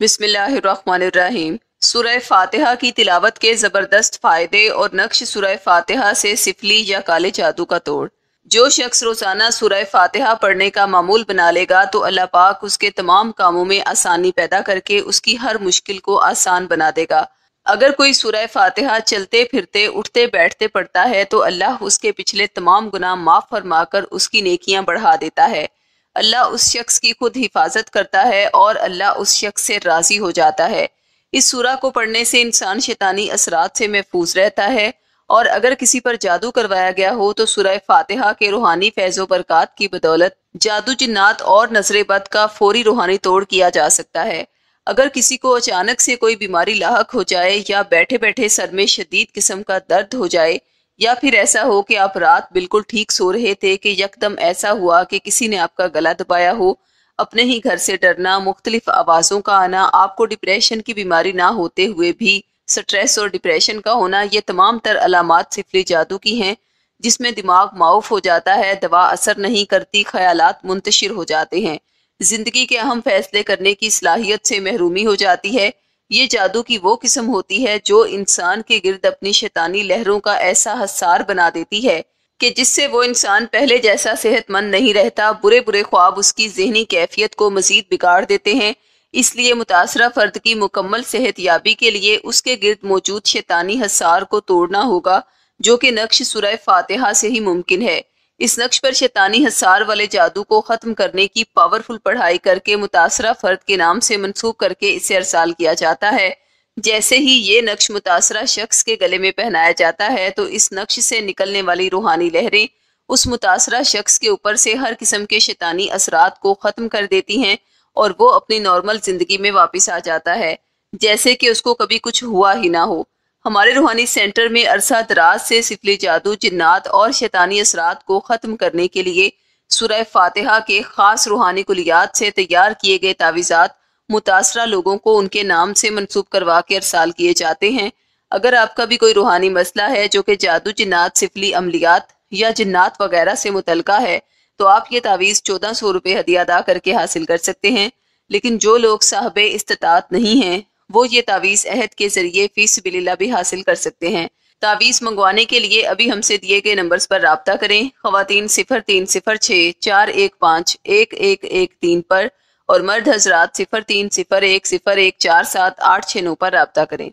बिस्मिल्लाहिर्रहमानिर्रहीम सूरह फातिहा की तिलावत के ज़बरदस्त फ़ायदे और नक्श सूरह फातिहा से सिफली या काले जादू का तोड़ जो शख्स रोज़ाना सूरह फातिहा पढ़ने का मामूल बना लेगा तो अल्लाह पाक उसके तमाम कामों में आसानी पैदा करके उसकी हर मुश्किल को आसान बना देगा अगर कोई सूरह फातिहा चलते फिरते उठते बैठते पढ़ता है तो अल्लाह उसके पिछले तमाम गुनाह माफ़ फरमा कर उसकी नेकियां बढ़ा देता है अल्लाह उस शख्स की खुद हिफाजत करता है और अल्लाह उस शख्स से राज़ी हो जाता है इस सूरा को पढ़ने से इंसान शैतानी असरात से महफूज रहता है और अगर किसी पर जादू करवाया गया हो तो सूरह फातिहा के रूहानी फैजो बरक़ात की बदौलत जादू जिन्नात और नजर बद का फौरी रूहानी तोड़ किया जा सकता है अगर किसी को अचानक से कोई बीमारी लाक हो जाए या बैठे बैठे सर में शदीद किस्म का दर्द हो जाए या फिर ऐसा हो कि आप रात बिल्कुल ठीक सो रहे थे कि यकदम ऐसा हुआ कि किसी ने आपका गला दबाया हो अपने ही घर से डरना मुख्तलिफ आवाज़ों का आना आपको डिप्रेशन की बीमारी ना होते हुए भी स्ट्रेस और डिप्रेशन का होना ये तमाम तर अलामत सिफली जादू की हैं जिसमें दिमाग माउफ हो जाता है दवा असर नहीं करती ख्यालात मुंतशिर हो जाते हैं ज़िंदगी के अहम फैसले करने की सलाहियत से महरूमी हो जाती है ये जादू की वो किस्म होती है जो इंसान के गिरद अपनी शैतानी लहरों का ऐसा हसार बना देती है कि जिससे वो इंसान पहले जैसा सेहतमंद नहीं रहता बुरे बुरे ख्वाब उसकी जहनी कैफियत को मजीद बिगाड़ देते हैं इसलिए मुतासर फ़र्द की मुकम्मल सेहत याबी के लिए उसके गिर्द मौजूद शैतानी हसार को तोड़ना होगा जो कि नक्श सुरह फातहा से ही मुमकिन है इस नक्श पर शैतानी हसार वाले जादू को ख़त्म करने की पावरफुल पढ़ाई करके मुतासरा फ़र्द के नाम से मनसूब करके इसे अरसाल किया जाता है जैसे ही ये नक्श मुतासरा शख्स के गले में पहनाया जाता है तो इस नक्श से निकलने वाली रूहानी लहरें उस मुतासरा शख्स के ऊपर से हर किस्म के शैतानी असरात को ख़त्म कर देती हैं और वो अपनी नॉर्मल ज़िंदगी में वापस आ जाता है जैसे कि उसको कभी कुछ हुआ ही ना हो हमारे रूहानी सेंटर में अरसा दराज से सितले जादू जिन्नात और शैतानी असरात को ख़त्म करने के लिए सुरह फातिहा के ख़ास रूहानी कुलियात से तैयार किए गए तावीज़ात मुतासर लोगों को उनके नाम से मनसूब करवा के अरसाल किए जाते हैं अगर आपका भी कोई रूहानी मसला है जो कि जादू जिन्नात सिफली अमलियात या जिन्नात वगैरह से मुतलका है तो आप ये तावीज़ चौदह सौ रुपये हदिया अदा करके हासिल कर सकते हैं लेकिन जो लोग साहब इस्तात नहीं हैं वो ये तावीज़ अहद के जरिए फीस बिल्ला भी हासिल कर सकते हैं तावीज़ मंगवाने के लिए अभी हमसे दिए गए नंबर पर रबता करें खातन सिफर तीन सिफर छः चार एक पाँच एक एक एक तीन पर और मर्द हजरात सिफर तीन सिफर एक सिफर एक चार सात आठ छः नौ पर रबता करें